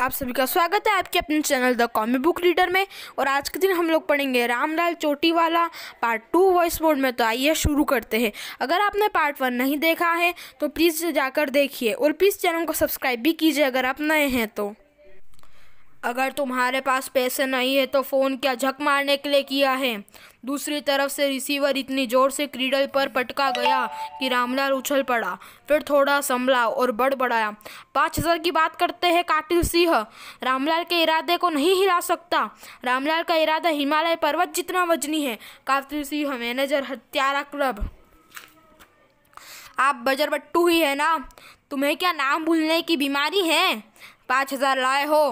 आप सभी का स्वागत है आपके अपने channel the comic book reader में और आज के दिन हम लोग पढ़ेंगे रामलाल चोटी वाला पार्ट टू वॉइस मोड में तो आइए शुरू करते हैं अगर आपने पार्ट वन नहीं देखा है तो प्लीज़ जाकर देखिए और प्लीज़ चैनल को सब्सक्राइब भी कीजिए अगर आप नए हैं तो अगर तुम्हारे पास पैसे नहीं है तो फ़ोन क्या झक मारने के लिए किया है दूसरी तरफ से रिसीवर इतनी ज़ोर से क्रीडल पर पटका गया कि रामलाल उछल पड़ा फिर थोड़ा संभला और बड़बड़ाया पाँच हज़ार की बात करते हैं काटिल सिंह रामलाल के इरादे को नहीं हिला सकता रामलाल का इरादा हिमालय पर्वत जितना वजनी है कातिल सिंह मैनेजर हत्यारा क्लब आप बजर बट्टू ही है ना तुम्हें क्या नाम भूलने की बीमारी है पाँच हज़ार लाए हो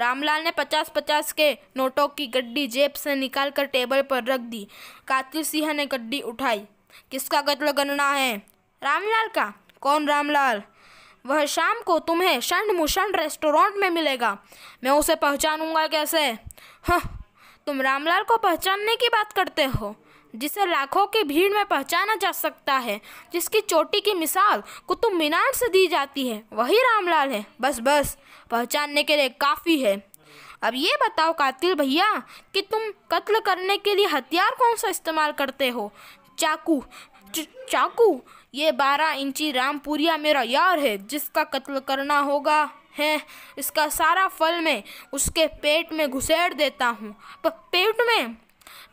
रामलाल ने पचास पचास के नोटों की गड्डी जेब से निकालकर टेबल पर रख दी कातिल सिंह ने गड्डी उठाई किसका कत्ल करना है रामलाल का कौन रामलाल वह शाम को तुम्हें शंड मुशंड रेस्टोरेंट में मिलेगा मैं उसे पहचानूंगा कैसे हाँ तुम रामलाल को पहचानने की बात करते हो जिसे लाखों की भीड़ में पहचाना जा सकता है जिसकी चोटी की मिसाल कुतुब मीनार से दी जाती है वही रामलाल है बस बस पहचानने के लिए काफ़ी है अब ये बताओ कातिल भैया कि तुम कत्ल करने के लिए हथियार कौन सा इस्तेमाल करते हो चाकू चाकू ये बारह इंची रामपुरिया मेरा यार है जिसका कत्ल करना होगा है इसका सारा फल मैं उसके पेट में घुसेड़ देता हूँ पेट में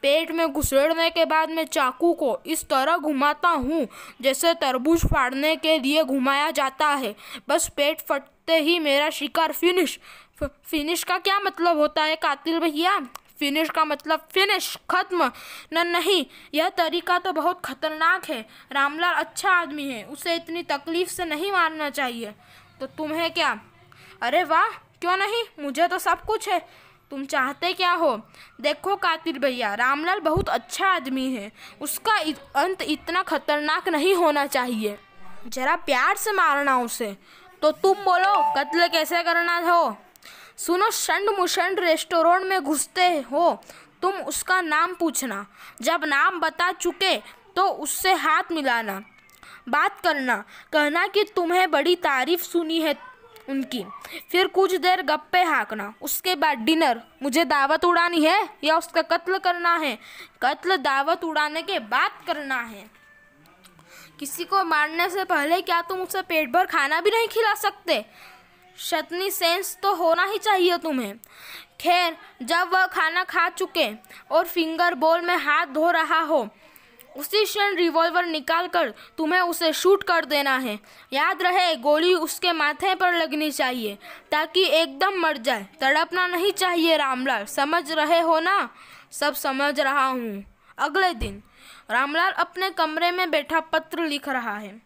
पेट में घुसेड़ने के बाद मैं चाकू को इस तरह घुमाता हूँ जैसे तरबूज फाड़ने के लिए घुमाया जाता है बस पेट फटते ही मेरा शिकार फिनिश फिनिश का क्या मतलब होता है कातिल भैया फिनिश का मतलब फिनिश खत्म न नहीं यह तरीका तो बहुत खतरनाक है रामलाल अच्छा आदमी है उसे इतनी तकलीफ से नहीं मारना चाहिए तो तुम्हें क्या अरे वाह क्यों नहीं मुझे तो सब कुछ है तुम चाहते क्या हो देखो कातिल भैया रामलाल बहुत अच्छा आदमी है उसका इत, अंत इतना खतरनाक नहीं होना चाहिए जरा प्यार से मारना उसे तो तुम बोलो कत्ल कैसे करना हो सुनो शंड मुशंड रेस्टोरेंट में घुसते हो तुम उसका नाम पूछना जब नाम बता चुके तो उससे हाथ मिलाना बात करना कहना कि तुम्हें बड़ी तारीफ सुनी है उनकी फिर कुछ देर गप्पे हाँकना उसके बाद डिनर मुझे दावत उड़ानी है या उसका कत्ल करना है कत्ल दावत उड़ाने के बाद करना है किसी को मारने से पहले क्या तुम उसे पेट भर खाना भी नहीं खिला सकते शतनी सेंस तो होना ही चाहिए तुम्हें खैर जब वह खाना खा चुके और फिंगर बोल में हाथ धो रहा हो उसी क्षण रिवॉल्वर निकाल कर तुम्हें उसे शूट कर देना है याद रहे गोली उसके माथे पर लगनी चाहिए ताकि एकदम मर जाए तड़पना नहीं चाहिए रामलाल समझ रहे हो ना सब समझ रहा हूँ अगले दिन रामलाल अपने कमरे में बैठा पत्र लिख रहा है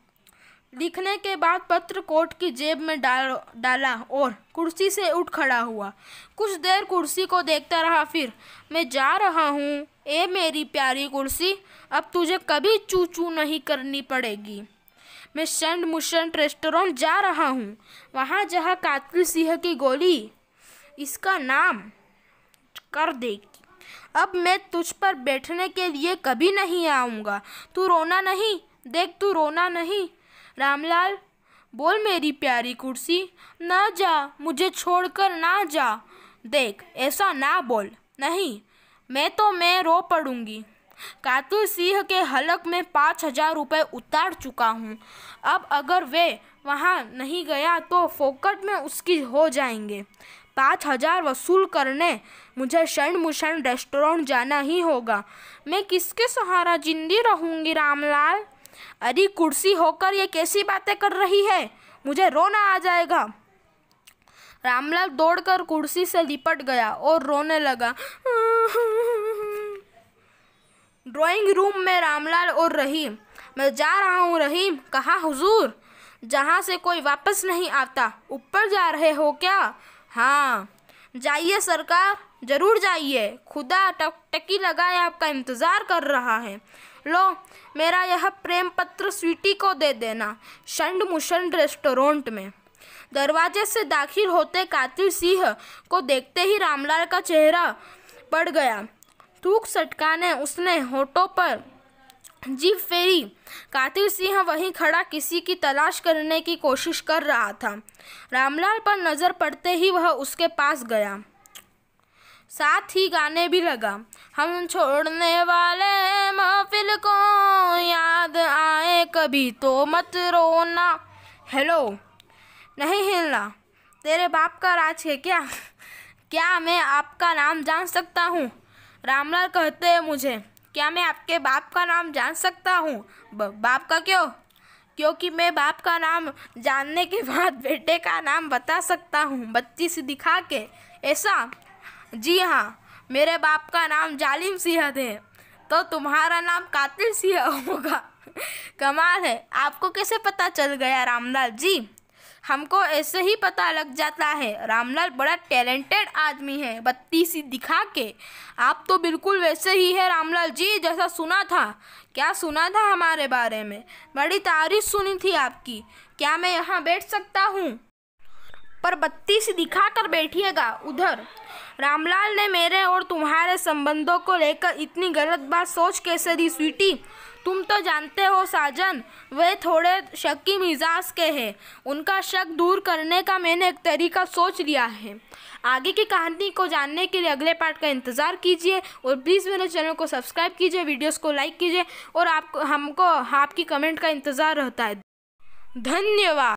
लिखने के बाद पत्र कोट की जेब में डाल डाला और कुर्सी से उठ खड़ा हुआ कुछ देर कुर्सी को देखता रहा फिर मैं जा रहा हूँ ए मेरी प्यारी कुर्सी अब तुझे कभी चू चू नहीं करनी पड़ेगी मैं शंड मुशंड रेस्टोरेंट जा रहा हूँ वहाँ जहाँ कातिल सिंह की गोली इसका नाम कर देगी अब मैं तुझ पर बैठने के लिए कभी नहीं आऊँगा तू रोना नहीं देख तू रोना नहीं रामलाल बोल मेरी प्यारी कुर्सी ना जा मुझे छोड़कर ना जा देख ऐसा ना बोल नहीं मैं तो मैं रो पड़ूंगी कातुल सिंह के हलक में पाँच हजार रुपये उतार चुका हूँ अब अगर वे वहाँ नहीं गया तो फोकट में उसकी हो जाएंगे पाँच हजार वसूल करने मुझे शर्ण मुशर्ण रेस्टोरेंट जाना ही होगा मैं किसके सहारा जिंदी रहूँगी रामलाल अरे कुर्सी होकर ये कैसी बातें कर रही है मुझे रोना आ जाएगा रामलाल दौड़कर कुर्सी से लिपट गया और रोने लगा ड्राइंग रूम में रामलाल और रहीम मैं जा रहा हूँ रहीम कहा हुजूर जहाँ से कोई वापस नहीं आता ऊपर जा रहे हो क्या हाँ जाइए सरकार जरूर जाइए खुदा टकटकी लगाए आपका इंतज़ार कर रहा है लो मेरा यह प्रेम पत्र स्वीटी को दे देना शंड मुशन रेस्टोरेंट में दरवाजे से दाखिल होते कातिल सिंह को देखते ही रामलाल का चेहरा पड़ गया थूक सटकाने उसने होठों पर जीप फेरी कातिल सिंह वहीं खड़ा किसी की तलाश करने की कोशिश कर रहा था रामलाल पर नज़र पड़ते ही वह उसके पास गया साथ ही गाने भी लगा हम छोड़ने वाले महफिल को याद आए कभी तो मत रोना हेलो नहीं हिलना तेरे बाप का राज है क्या क्या मैं आपका नाम जान सकता हूँ रामलाल कहते हैं मुझे क्या मैं आपके बाप का नाम जान सकता हूँ बाप का क्यों क्योंकि मैं बाप का नाम जानने के बाद बेटे का नाम बता सकता हूँ बत्तीस दिखा के ऐसा जी हाँ मेरे बाप का नाम जालिम सिंह है तो तुम्हारा नाम कातिल सिंह होगा कमाल है आपको कैसे पता चल गया रामलाल जी हमको ऐसे ही पता लग जाता है रामलाल बड़ा टैलेंटेड आदमी है बत्ती सी दिखा के आप तो बिल्कुल वैसे ही है रामलाल जी जैसा सुना था क्या सुना था हमारे बारे में बड़ी तारीफ सुनी थी आपकी क्या मैं यहाँ बैठ सकता हूँ पर बत्तीस दिखा दिखाकर बैठिएगा उधर रामलाल ने मेरे और तुम्हारे संबंधों को लेकर इतनी गलत बात सोच कैसे दी स्वीटी तुम तो जानते हो साजन वे थोड़े शक्की मिजाज के हैं उनका शक दूर करने का मैंने एक तरीका सोच लिया है आगे की कहानी को जानने के लिए अगले पार्ट का इंतज़ार कीजिए और प्लीज़ मेरे चैनल को सब्सक्राइब कीजिए वीडियोस को लाइक कीजिए और आपको हमको आपकी कमेंट का इंतज़ार रहता है धन्यवाद